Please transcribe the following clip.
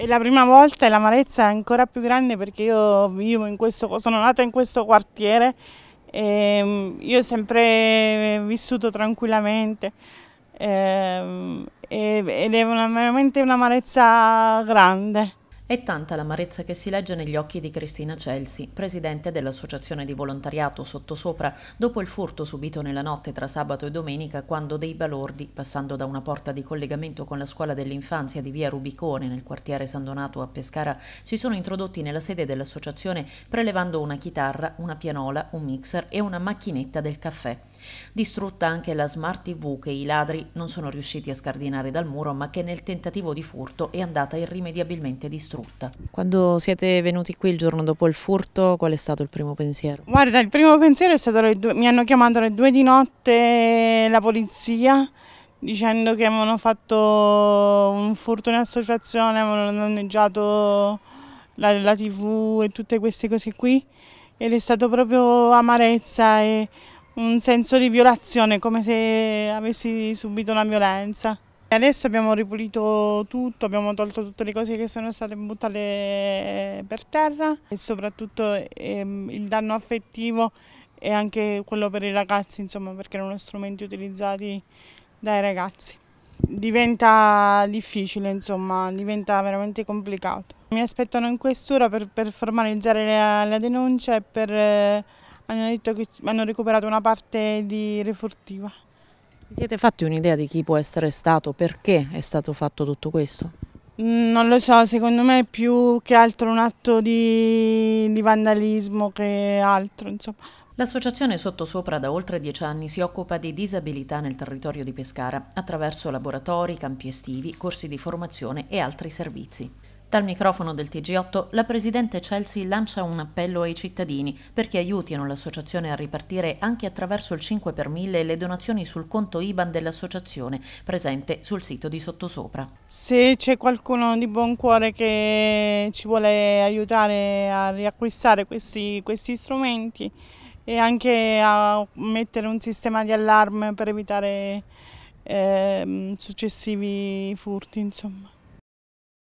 È la prima volta e l'amarezza è ancora più grande perché io vivo in questo, sono nata in questo quartiere e ehm, io ho sempre vissuto tranquillamente ehm, ed è una, veramente un'amarezza grande. È tanta l'amarezza che si legge negli occhi di Cristina Celsi, presidente dell'associazione di volontariato Sottosopra, dopo il furto subito nella notte tra sabato e domenica quando dei balordi, passando da una porta di collegamento con la scuola dell'infanzia di via Rubicone nel quartiere San Donato a Pescara, si sono introdotti nella sede dell'associazione prelevando una chitarra, una pianola, un mixer e una macchinetta del caffè. Distrutta anche la smart TV che i ladri non sono riusciti a scardinare dal muro, ma che nel tentativo di furto è andata irrimediabilmente distrutta. Quando siete venuti qui il giorno dopo il furto, qual è stato il primo pensiero? Guarda, il primo pensiero è stato che mi hanno chiamato alle due di notte la polizia dicendo che avevano fatto un furto in associazione, avevano danneggiato la, la tv e tutte queste cose qui ed è stato proprio amarezza e un senso di violazione, come se avessi subito una violenza. Adesso abbiamo ripulito tutto, abbiamo tolto tutte le cose che sono state buttate per terra e soprattutto ehm, il danno affettivo e anche quello per i ragazzi, insomma, perché erano strumenti utilizzati dai ragazzi. Diventa difficile, insomma, diventa veramente complicato. Mi aspettano in questura per, per formalizzare la, la denuncia e per... Eh, hanno detto che hanno recuperato una parte di refurtiva. Vi siete fatti un'idea di chi può essere stato, perché è stato fatto tutto questo? Mm, non lo so, secondo me è più che altro un atto di, di vandalismo che altro, insomma. L'associazione Sottosopra da oltre dieci anni si occupa di disabilità nel territorio di Pescara attraverso laboratori, campi estivi, corsi di formazione e altri servizi. Dal microfono del TG8 la presidente Chelsea lancia un appello ai cittadini perché aiutino l'associazione a ripartire anche attraverso il 5 per 1000 le donazioni sul conto IBAN dell'associazione presente sul sito di Sottosopra. Se c'è qualcuno di buon cuore che ci vuole aiutare a riacquistare questi, questi strumenti e anche a mettere un sistema di allarme per evitare eh, successivi furti insomma.